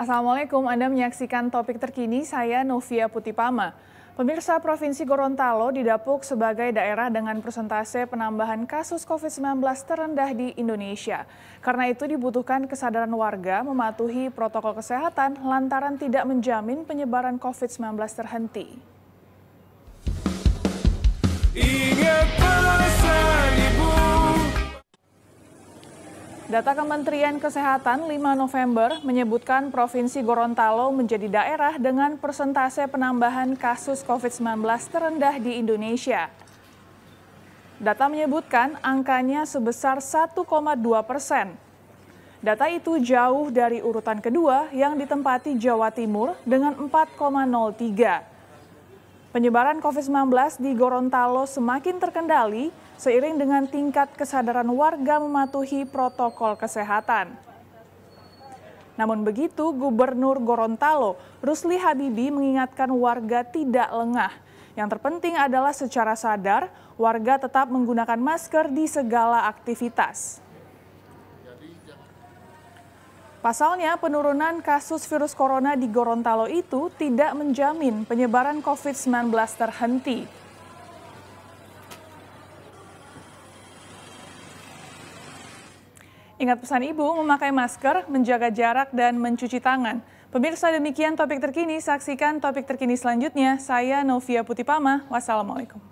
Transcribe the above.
Assalamualaikum, Anda menyaksikan topik terkini saya Novia Putipama. Pemirsa Provinsi Gorontalo didapuk sebagai daerah dengan persentase penambahan kasus COVID-19 terendah di Indonesia. Karena itu dibutuhkan kesadaran warga mematuhi protokol kesehatan lantaran tidak menjamin penyebaran COVID-19 terhenti. Data Kementerian Kesehatan 5 November menyebutkan Provinsi Gorontalo menjadi daerah dengan persentase penambahan kasus COVID-19 terendah di Indonesia. Data menyebutkan angkanya sebesar 1,2 persen. Data itu jauh dari urutan kedua yang ditempati Jawa Timur dengan 4,03. Penyebaran COVID-19 di Gorontalo semakin terkendali seiring dengan tingkat kesadaran warga mematuhi protokol kesehatan. Namun begitu, Gubernur Gorontalo Rusli Habibi mengingatkan warga tidak lengah. Yang terpenting adalah secara sadar, warga tetap menggunakan masker di segala aktivitas. Pasalnya, penurunan kasus virus corona di Gorontalo itu tidak menjamin penyebaran COVID-19 terhenti. Ingat pesan ibu, memakai masker, menjaga jarak, dan mencuci tangan. Pemirsa demikian topik terkini, saksikan topik terkini selanjutnya. Saya Novia Putipama, wassalamualaikum.